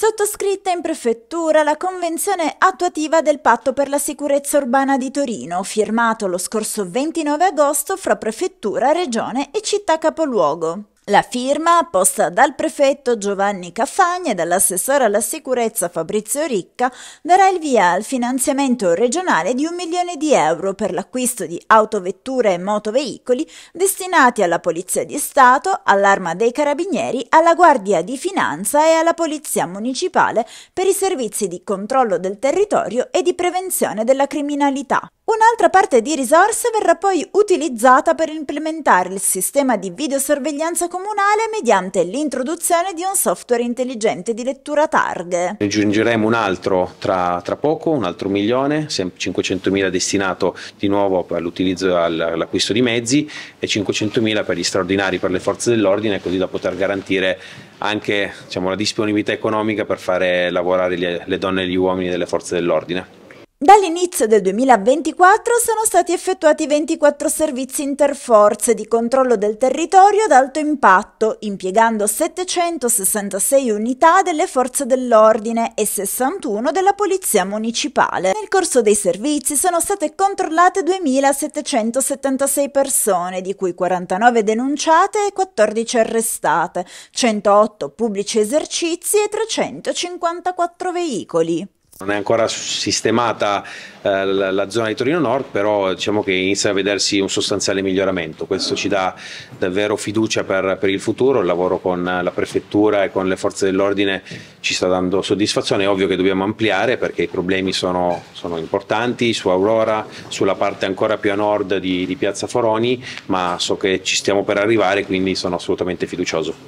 Sottoscritta in prefettura la convenzione attuativa del Patto per la sicurezza urbana di Torino, firmato lo scorso 29 agosto fra prefettura, regione e città capoluogo. La firma, posta dal prefetto Giovanni Caffagna e dall'assessore alla sicurezza Fabrizio Ricca, darà il via al finanziamento regionale di un milione di euro per l'acquisto di autovetture e motoveicoli destinati alla Polizia di Stato, all'Arma dei Carabinieri, alla Guardia di Finanza e alla Polizia Municipale per i servizi di controllo del territorio e di prevenzione della criminalità. Un'altra parte di risorse verrà poi utilizzata per implementare il sistema di videosorveglianza comunale mediante l'introduzione di un software intelligente di lettura targhe. Aggiungeremo un altro tra, tra, poco, un altro milione, 500.000 destinato di nuovo all'utilizzo all'acquisto di mezzi e 500.000 per gli straordinari per le forze dell'ordine, così da poter garantire anche diciamo, la disponibilità economica per fare lavorare le, le donne e gli uomini delle forze dell'ordine. Dall'inizio del 2024 sono stati effettuati 24 servizi interforze di controllo del territorio ad alto impatto, impiegando 766 unità delle forze dell'ordine e 61 della Polizia Municipale. Nel corso dei servizi sono state controllate 2.776 persone, di cui 49 denunciate e 14 arrestate, 108 pubblici esercizi e 354 veicoli. Non è ancora sistemata eh, la, zona di Torino Nord, però diciamo che inizia a vedersi un sostanziale miglioramento. Questo ci dà davvero fiducia per, per il futuro. Il lavoro con la prefettura e con le forze dell'ordine ci sta dando soddisfazione. È ovvio che dobbiamo ampliare perché i problemi sono, sono importanti su Aurora, sulla parte ancora più a nord di, di Piazza Foroni, ma so che ci stiamo per arrivare, quindi sono assolutamente fiducioso.